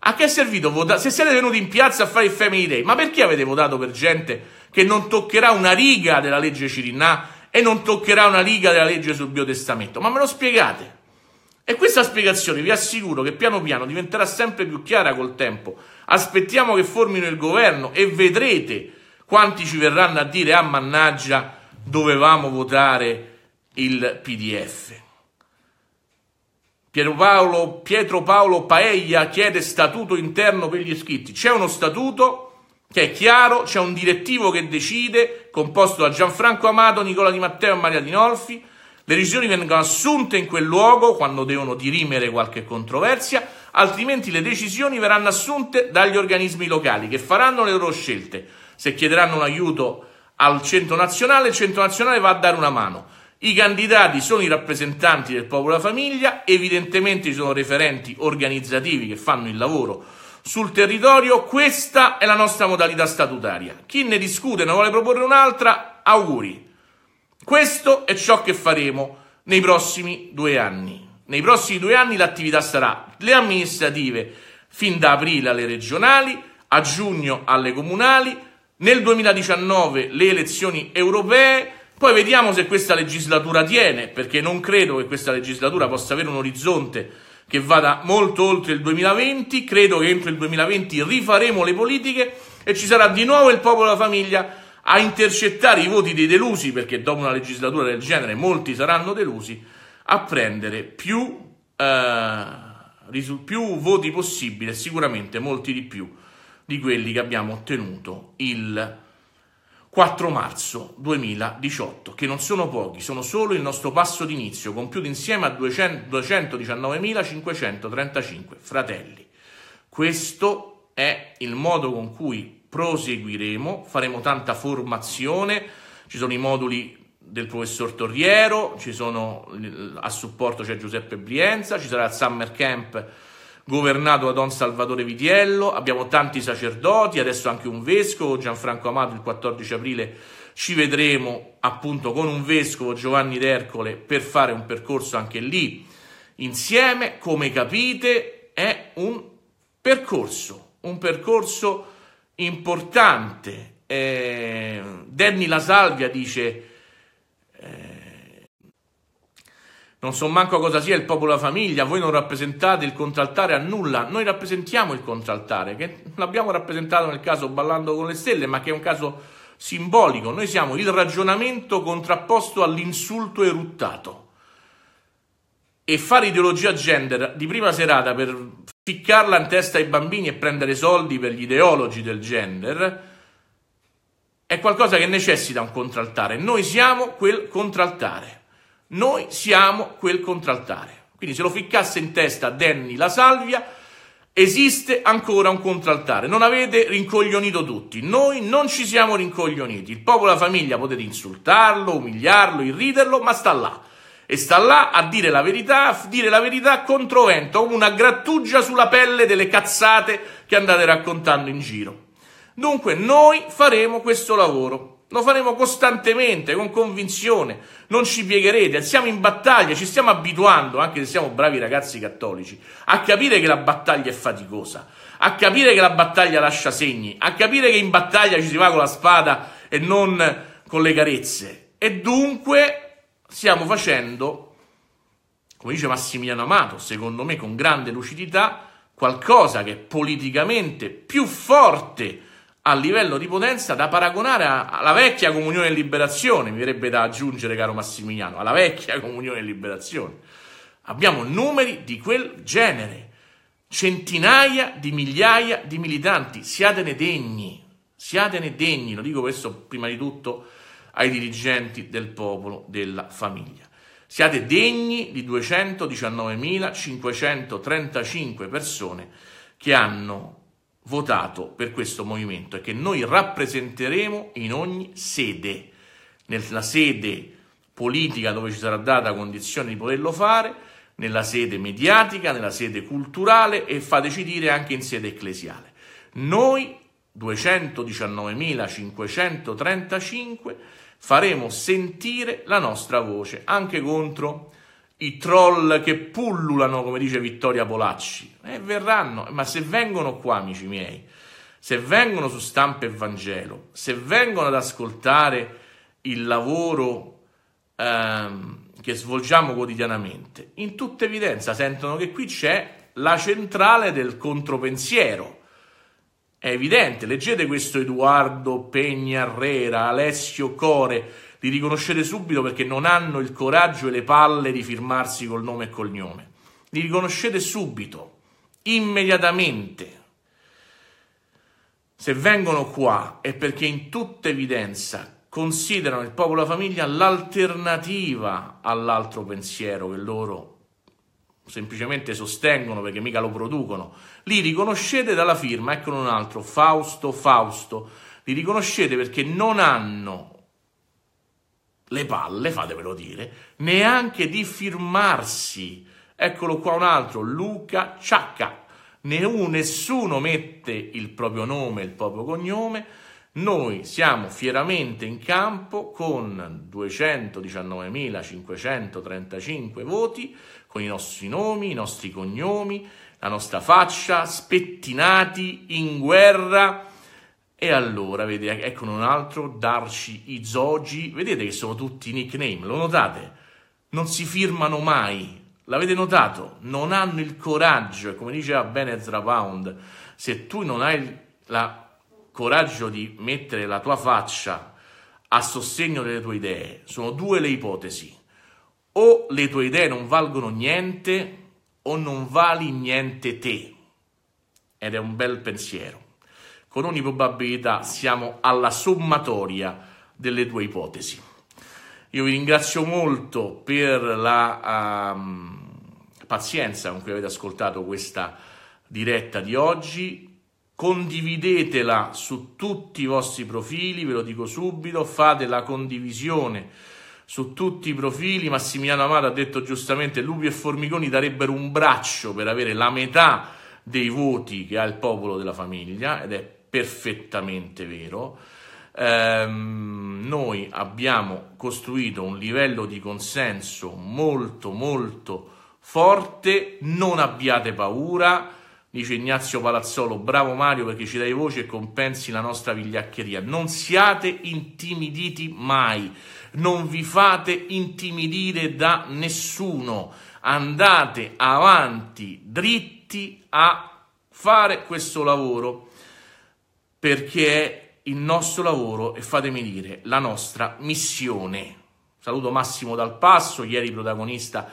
[SPEAKER 1] A che è servito votare? Se siete venuti in piazza a fare il Family Day, ma perché avete votato per gente che non toccherà una riga della legge Cirinnà e non toccherà una riga della legge sul biotestamento? Ma me lo spiegate? E questa spiegazione vi assicuro che piano piano diventerà sempre più chiara col tempo. Aspettiamo che formino il governo e vedrete quanti ci verranno a dire ah mannaggia dovevamo votare il PDF. Pietro Paolo, Pietro Paolo Paeglia chiede statuto interno per gli iscritti. C'è uno statuto che è chiaro, c'è un direttivo che decide, composto da Gianfranco Amato, Nicola Di Matteo e Maria Dinolfi. Le decisioni vengono assunte in quel luogo quando devono dirimere qualche controversia, altrimenti le decisioni verranno assunte dagli organismi locali che faranno le loro scelte. Se chiederanno un aiuto al centro nazionale, il centro nazionale va a dare una mano. I candidati sono i rappresentanti del popolo e della famiglia, evidentemente ci sono referenti organizzativi che fanno il lavoro sul territorio, questa è la nostra modalità statutaria. Chi ne discute e ne vuole proporre un'altra, auguri. Questo è ciò che faremo nei prossimi due anni. Nei prossimi due anni l'attività sarà le amministrative, fin da aprile alle regionali, a giugno alle comunali, nel 2019 le elezioni europee, poi vediamo se questa legislatura tiene, perché non credo che questa legislatura possa avere un orizzonte che vada molto oltre il 2020, credo che entro il 2020 rifaremo le politiche e ci sarà di nuovo il popolo e la famiglia a intercettare i voti dei delusi, perché dopo una legislatura del genere molti saranno delusi, a prendere più, eh, più voti possibile, sicuramente molti di più di quelli che abbiamo ottenuto il 4 marzo 2018, che non sono pochi, sono solo il nostro passo d'inizio, compiuto insieme a 219.535 fratelli. Questo è il modo con cui proseguiremo, faremo tanta formazione, ci sono i moduli del professor Torriero, ci sono, a supporto c'è Giuseppe Brienza, ci sarà il summer camp governato da Don Salvatore Vitiello, abbiamo tanti sacerdoti, adesso anche un vescovo, Gianfranco Amato il 14 aprile ci vedremo appunto con un vescovo Giovanni d'Ercole per fare un percorso anche lì insieme, come capite è un percorso, un percorso importante. Eh, Danny La Salvia dice Non so manco cosa sia il popolo della famiglia, voi non rappresentate il contraltare a nulla, noi rappresentiamo il contraltare, che l'abbiamo rappresentato nel caso Ballando con le Stelle, ma che è un caso simbolico, noi siamo il ragionamento contrapposto all'insulto eruttato. E fare ideologia gender di prima serata per ficcarla in testa ai bambini e prendere soldi per gli ideologi del gender è qualcosa che necessita un contraltare. Noi siamo quel contraltare. Noi siamo quel contraltare. Quindi se lo ficcasse in testa Danny La Salvia, esiste ancora un contraltare. Non avete rincoglionito tutti. Noi non ci siamo rincoglioniti. Il popolo e la famiglia potete insultarlo, umiliarlo, irriderlo, ma sta là. E sta là a dire la verità, a dire la verità contro controvento, una grattugia sulla pelle delle cazzate che andate raccontando in giro. Dunque noi faremo questo lavoro. Lo faremo costantemente, con convinzione, non ci piegherete, siamo in battaglia, ci stiamo abituando, anche se siamo bravi ragazzi cattolici, a capire che la battaglia è faticosa, a capire che la battaglia lascia segni, a capire che in battaglia ci si va con la spada e non con le carezze. E dunque stiamo facendo, come dice Massimiliano Amato, secondo me con grande lucidità, qualcosa che è politicamente più forte a livello di potenza da paragonare alla vecchia comunione e liberazione, mi verrebbe da aggiungere, caro Massimiliano, alla vecchia comunione e liberazione. Abbiamo numeri di quel genere, centinaia di migliaia di militanti, siatene degni, siatene degni, lo dico questo prima di tutto ai dirigenti del popolo, della famiglia. Siate degni di 219.535 persone che hanno votato per questo movimento e che noi rappresenteremo in ogni sede, nella sede politica dove ci sarà data condizione di poterlo fare, nella sede mediatica, nella sede culturale e fateci dire anche in sede ecclesiale. Noi 219.535 faremo sentire la nostra voce anche contro i troll che pullulano, come dice Vittoria Polacci. E verranno, ma se vengono qua, amici miei, se vengono su stampa e Vangelo, se vengono ad ascoltare il lavoro ehm, che svolgiamo quotidianamente, in tutta evidenza sentono che qui c'è la centrale del contropensiero. È evidente, leggete questo Edoardo Pegna Pegnarrera, Alessio Core, li riconoscete subito perché non hanno il coraggio e le palle di firmarsi col nome e cognome. Li riconoscete subito, immediatamente. Se vengono qua è perché in tutta evidenza considerano il popolo e la famiglia l'alternativa all'altro pensiero che loro semplicemente sostengono perché mica lo producono. Li riconoscete dalla firma, eccolo un altro, Fausto, Fausto. Li riconoscete perché non hanno le palle, fatevelo dire, neanche di firmarsi. Eccolo qua un altro, Luca Ciacca. nessuno mette il proprio nome, il proprio cognome. Noi siamo fieramente in campo con 219.535 voti, con i nostri nomi, i nostri cognomi, la nostra faccia, spettinati in guerra e allora, vedete, eccone un altro, Darci Izogi, vedete che sono tutti nickname, lo notate? Non si firmano mai, l'avete notato? Non hanno il coraggio, come diceva bene Ezra Pound, se tu non hai il coraggio di mettere la tua faccia a sostegno delle tue idee, sono due le ipotesi, o le tue idee non valgono niente o non vali niente te, ed è un bel pensiero con ogni probabilità siamo alla sommatoria delle due ipotesi. Io vi ringrazio molto per la um, pazienza con cui avete ascoltato questa diretta di oggi. Condividetela su tutti i vostri profili, ve lo dico subito, fate la condivisione su tutti i profili. Massimiliano Amato ha detto giustamente: Lupi e Formiconi darebbero un braccio per avere la metà dei voti che ha il popolo della famiglia, ed è perfettamente vero. Ehm, noi abbiamo costruito un livello di consenso molto molto forte, non abbiate paura, dice Ignazio Palazzolo, bravo Mario perché ci dai voce e compensi la nostra vigliaccheria, non siate intimiditi mai, non vi fate intimidire da nessuno, andate avanti dritti a fare questo lavoro perché è il nostro lavoro e fatemi dire la nostra missione. Saluto Massimo Dal Passo, ieri protagonista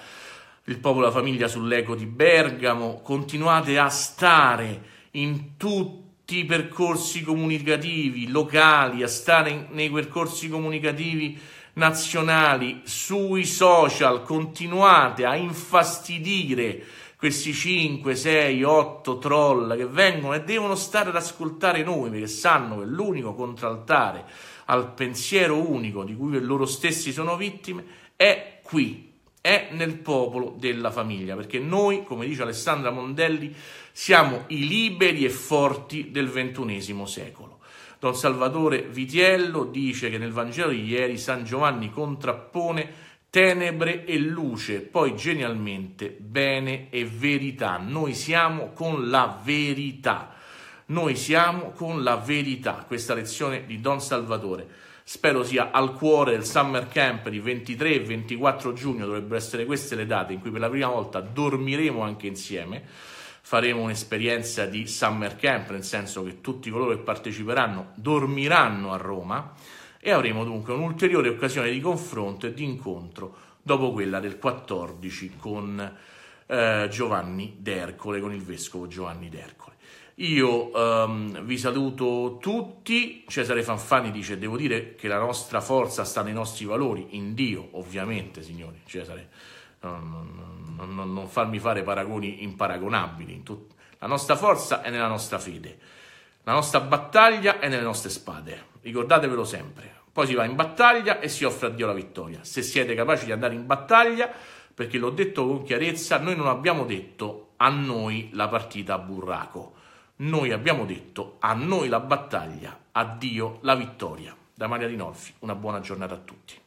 [SPEAKER 1] il popolo e la famiglia sull'eco di Bergamo. Continuate a stare in tutti i percorsi comunicativi locali, a stare in, nei percorsi comunicativi nazionali, sui social, continuate a infastidire questi 5, 6, 8 troll che vengono e devono stare ad ascoltare noi perché sanno che l'unico contraltare al pensiero unico di cui loro stessi sono vittime è qui, è nel popolo della famiglia, perché noi, come dice Alessandra Mondelli, siamo i liberi e forti del ventunesimo secolo. Don Salvatore Vitiello dice che nel Vangelo di ieri San Giovanni contrappone tenebre e luce, poi genialmente bene e verità. Noi siamo con la verità. Noi siamo con la verità. Questa lezione di Don Salvatore. Spero sia al cuore del summer camp di 23 e 24 giugno, dovrebbero essere queste le date in cui per la prima volta dormiremo anche insieme. Faremo un'esperienza di summer camp, nel senso che tutti coloro che parteciperanno dormiranno a Roma e avremo dunque un'ulteriore occasione di confronto e di incontro dopo quella del 14 con eh, Giovanni d'Ercole, con il vescovo Giovanni d'Ercole. Io ehm, vi saluto tutti, Cesare Fanfani dice devo dire che la nostra forza sta nei nostri valori, in Dio ovviamente signori, Cesare, non, non, non, farmi fare paragoni imparagonabili, la nostra forza è nella nostra fede, la nostra battaglia è nelle nostre spade ricordatevelo sempre. Poi si va in battaglia e si offre a Dio la vittoria. Se siete capaci di andare in battaglia, perché l'ho detto con chiarezza, noi non abbiamo detto a noi la partita a burraco. Noi abbiamo detto a noi la battaglia, a Dio la vittoria. Da Maria Di Norfi, una buona giornata a tutti.